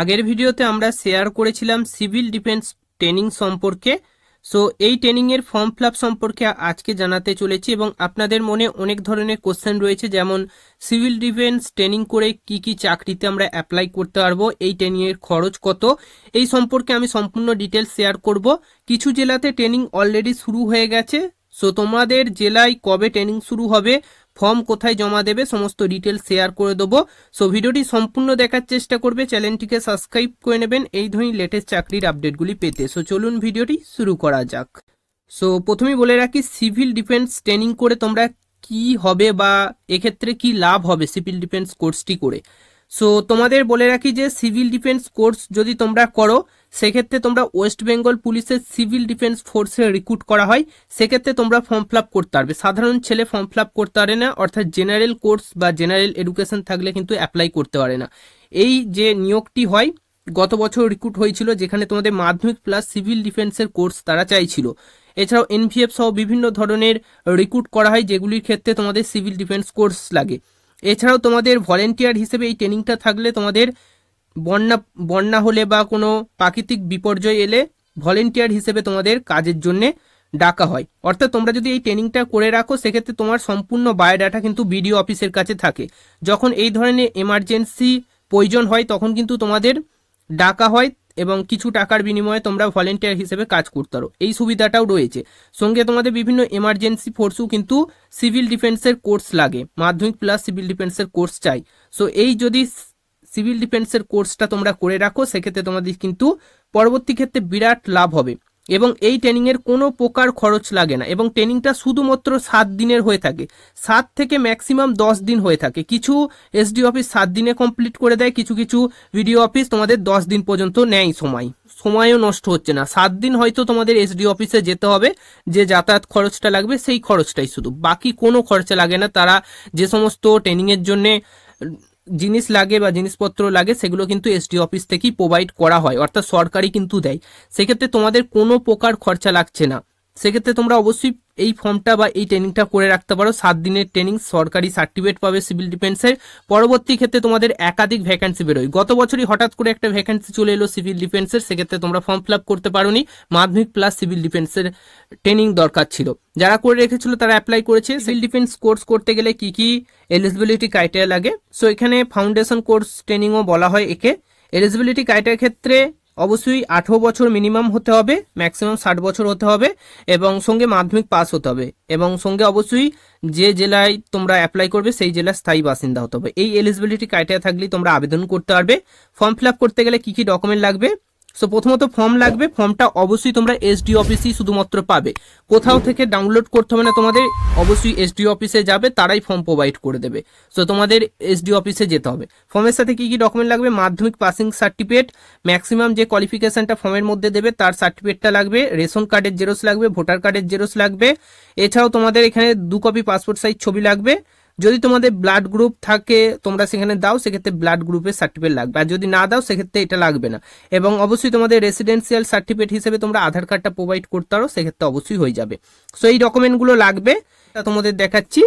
আগের ভিডিওতে আমরা শেয়ার করেছিলাম সিভিল ডিফেন্স ট্রেনিং সম্পর্কে সো এই ট্রেনিংয়ের ফর্ম ফিল সম্পর্কে আজকে জানাতে চলেছি এবং আপনাদের মনে অনেক ধরনের কোশ্চেন রয়েছে যেমন সিভিল ডিফেন্স ট্রেনিং করে কি কি চাকরিতে আমরা অ্যাপ্লাই করতে পারবো এই ট্রেনিংয়ের খরচ কত এই সম্পর্কে আমি সম্পূর্ণ ডিটেলস শেয়ার করব কিছু জেলাতে ট্রেনিং অলরেডি শুরু হয়ে গেছে সো তোমাদের জেলায় কবে ট্রেনিং শুরু হবে ফর্ম কোথায় জমা দেবে সমস্ত ডিটেল শেয়ার করে দেবো সো ভিডিওটি সম্পূর্ণ দেখার চেষ্টা করবে চ্যানেলটিকে সাবস্ক্রাইব করে নেবেন এই ধরনের লেটেস্ট চাকরির আপডেটগুলি পেতে সো চলুন ভিডিওটি শুরু করা যাক সো প্রথমেই বলে রাখি সিভিল ডিফেন্স ট্রেনিং করে তোমরা কি হবে বা এক্ষেত্রে কি লাভ হবে সিভিল ডিফেন্স কোর্সটি করে সো তোমাদের বলে রাখি যে সিভিল ডিফেন্স কোর্স যদি তোমরা করো সেক্ষেত্রে তোমরা ওয়েস্ট বেঙ্গল পুলিশের সিভিল ডিফেন্স ফোর্সে রিক্রুট করা হয় সেক্ষেত্রে তোমরা ফর্ম ফিল করতে পারবে সাধারণ ছেলে ফর্ম ফিল করতে পারে না অর্থাৎ জেনারেল কোর্স বা জেনারেল এডুকেশন থাকলে কিন্তু অ্যাপ্লাই করতে পারে না এই যে নিয়োগটি হয় গত বছর রিক্রুট হয়েছিল যেখানে তোমাদের মাধ্যমিক প্লাস সিভিল ডিফেন্সের কোর্স তারা চাইছিল এছাড়াও এনভিএফ সহ বিভিন্ন ধরনের রিক্রুট করা হয় যেগুলির ক্ষেত্রে তোমাদের সিভিল ডিফেন্স কোর্স লাগে এছাড়াও তোমাদের ভলেন্টিয়ার হিসেবে এই ট্রেনিংটা থাকলে তোমাদের বন্যা বন্যা হলে বা কোনো প্রাকৃতিক বিপর্যয় এলে ভলেন্টিয়ার হিসেবে তোমাদের কাজের জন্যে ডাকা হয় অর্থাৎ তোমরা যদি এই ট্রেনিংটা করে রাখো সেক্ষেত্রে তোমার সম্পূর্ণ বায়োডাটা কিন্তু বিডিও অফিসের কাছে থাকে যখন এই ধরনের এমার্জেন্সি প্রয়োজন হয় তখন কিন্তু তোমাদের ডাকা হয় এবং কিছু টাকার বিনিময়ে তোমরা ভলেন্টিয়ার হিসেবে কাজ করতে পারো এই সুবিধাটাও রয়েছে সঙ্গে তোমাদের বিভিন্ন এমার্জেন্সি ফোর্সও কিন্তু সিভিল ডিফেন্সের কোর্স লাগে মাধ্যমিক প্লাস সিভিল ডিফেন্সের কোর্স চাই সো এই যদি সিভিল ডিফেন্সের কোর্সটা তোমরা করে রাখো সেক্ষেত্রে তোমাদের কিন্তু পরবর্তী ক্ষেত্রে বিরাট লাভ হবে এবং এই ট্রেনিংয়ের কোনো প্রকার খরচ লাগে না এবং ট্রেনিংটা শুধুমাত্র সাত দিনের হয়ে থাকে সাত থেকে ম্যাক্সিমাম দশ দিন হয়ে থাকে কিছু এসডি অফিস সাত দিনে কমপ্লিট করে দেয় কিছু কিছু ভিডিও অফিস তোমাদের দশ দিন পর্যন্ত নেয় সময় সময়ও নষ্ট হচ্ছে না সাত দিন হয়তো তোমাদের এসডি অফিসে যেতে হবে যে যাতায়াত খরচটা লাগবে সেই খরচটাই শুধু বাকি কোনো খরচা লাগে না তারা যে সমস্ত ট্রেনিংয়ের জন্যে জিনিস লাগে বা জিনিসপত্র লাগে সেগুলো কিন্তু এসডি অফিস থেকেই প্রোভাইড করা হয় অর্থাৎ সরকারি কিন্তু দেয় সেক্ষেত্রে তোমাদের কোনো প্রকার খরচা লাগছে না সেক্ষেত্রে তোমরা অবশ্যই এই ফর্মটা বা এই ট্রেনিংটা করে রাখতে পারো সাত দিনের ট্রেনিং সরকারি সার্টিফিকেট পাবে সিভিল ডিফেন্সের পরবর্তী ক্ষেত্রে তোমাদের একাধিক ভ্যাকান্সি বেরোয় গত বছরই হঠাৎ করে একটা ভ্যাকান্সি চলে এলো সিভিল ডিফেন্সের সেক্ষেত্রে তোমরা ফর্ম ফিল করতে পারোনি মাধ্যমিক প্লাস সিভিল ডিফেন্সের ট্রেনিং দরকার ছিল যারা করে রেখেছিল তারা অ্যাপ্লাই করেছে সিভিল ডিফেন্স কোর্স করতে গেলে কি কি এলিজিবিলিটি ক্রাইটেরিয়া লাগে সো এখানে ফাউন্ডেশন কোর্স ট্রেনিংও বলা হয় একে এলিজিবিলিটি ক্রাইটেরিয়ার ক্ষেত্রে অবশ্যই আঠেরো বছর মিনিমাম হতে হবে ম্যাক্সিমাম ষাট বছর হতে হবে এবং সঙ্গে মাধ্যমিক পাস হতে হবে এবং সঙ্গে অবশ্যই যে জেলায় তোমরা অ্যাপ্লাই করবে সেই জেলার স্থায়ী বাসিন্দা হতে হবে এই এলিজিবিলিটি ক্রাইটেরিয়া থাকলে তোমরা আবেদন করতে পারবে ফর্ম ফিল করতে গেলে কী কী ডকুমেন্ট লাগবে সো প্রথমত ফর্ম লাগবে ফর্মটা অবশ্যই তোমরা এসডি অফিসেই শুধুমাত্র পাবে কোথাও থেকে ডাউনলোড করতে হবে না তোমাদের অবশ্যই এসডি অফিসে যাবে তারাই ফর্ম প্রোভাইড করে দেবে সো তোমাদের এসডি অফিসে যেতে হবে ফর্মের সাথে কী কী ডকুমেন্ট লাগবে মাধ্যমিক পাসিং সার্টিফিকেট ম্যাক্সিমাম যে কোয়ালিফিকেশানটা ফর্মের মধ্যে দেবে তার সার্টিফিকেটটা লাগবে রেশন কার্ডের জেরক্স লাগবে ভোটার কার্ডের জেরক্স লাগবে এছাড়াও তোমাদের এখানে দু কপি পাসপোর্ট সাইজ ছবি লাগবে যদি তোমাদের ব্লাড গ্রুপ থাকে তোমরা সেখানে দাও সেক্ষেত্রে ব্লাড গ্রুপের সার্টিফিকেট লাগবে আর যদি না দাও সেক্ষেত্রে এটা লাগবে না এবং অবশ্যই তোমাদের রেসিডেন্সিয়াল সার্টিফিকেট হিসেবে তোমরা আধার কার্ডটা প্রোভাইড করতে পারো সেক্ষেত্রে অবশ্যই হয়ে যাবে সো এই ডকুমেন্টগুলো লাগবে তা তোমাদের দেখাচ্ছি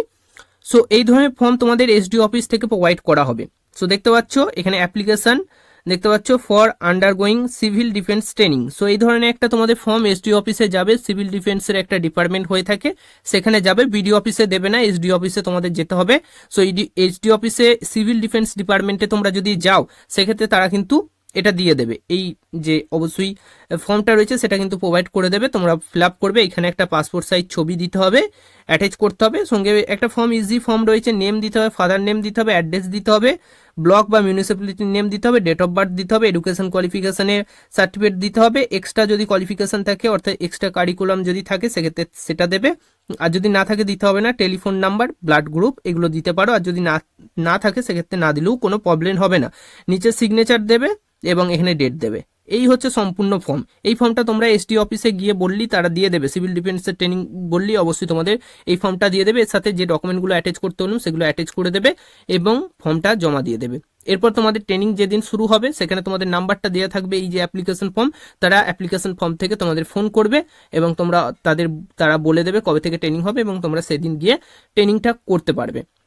সো এই ধরনের ফর্ম তোমাদের এসডি অফিস থেকে প্রোভাইড করা হবে সো দেখতে পাচ্ছ এখানে অ্যাপ্লিকেশান দেখতে পাচ্ছ for undergoing civil defence training so এই ধরনের একটা তোমাদের ফর্ম এসডি অফিসে যাবে সিভিল ডিফেন্সের একটা ডিপার্টমেন্ট হয়ে থাকে সেখানে যাবে বিডি অফিসে দেবে না এসডি অফিসে তোমাদের যেতে হবে সো ডি অফিসে সিভিল ডিফেন্স ডিপার্টমেন্টে তোমরা যদি যাও সেক্ষেত্রে তারা কিন্তু এটা দিয়ে দেবে এই যে অবশ্যই ফর্মটা রয়েছে সেটা কিন্তু প্রোভাইড করে দেবে তোমরা ফিল করবে এখানে একটা পাসপোর্ট সাইজ ছবি দিতে হবে অ্যাটাচ করতে হবে সঙ্গে একটা ফর্ম ইজি ফর্ম রয়েছে নেম দিতে হবে ফাদার নেম দিতে হবে অ্যাড্রেস দিতে হবে ব্লক বা মিউনিসিপ্যালিটির নেম দিতে হবে ডেট অফ বার্থ দিতে হবে এডুকেশন কোয়ালিফিকেশনের সার্টিফিকেট দিতে হবে এক্সট্রা যদি কোয়ালিফিকেশন থাকে অর্থাৎ এক্সট্রা কারিকুলাম যদি থাকে সেক্ষেত্রে সেটা দেবে আর যদি না থাকে দিতে হবে না টেলিফোন নাম্বার ব্লাড গ্রুপ এগুলো দিতে পারো আর যদি না না থাকে সেক্ষেত্রে না দিলেও কোনো প্রবলেম হবে না নিচে সিগনেচার দেবে এবং এখানে ডেট দেবে এই হচ্ছে সম্পূর্ণ ফর্ম এই ফর্মটা তোমরা এসটি অফিসে গিয়ে বললি তারা দিয়ে দেবে সিভিল ডিফেন্সের ট্রেনিং বললি অবশ্যই তোমাদের এই ফর্মটা দিয়ে দেবে এর সাথে যে ডকুমেন্টগুলো অ্যাটাচ করতে হলো সেগুলো অ্যাটাচ করে দেবে এবং ফর্মটা জমা দিয়ে দেবে এরপর তোমাদের ট্রেনিং যেদিন শুরু হবে সেখানে তোমাদের নাম্বারটা দেওয়া থাকবে এই যে অ্যাপ্লিকেশন ফর্ম তারা অ্যাপ্লিকেশন ফর্ম থেকে তোমাদের ফোন করবে এবং তোমরা তাদের তারা বলে দেবে কবে থেকে ট্রেনিং হবে এবং তোমরা সেদিন গিয়ে ট্রেনিংটা করতে পারবে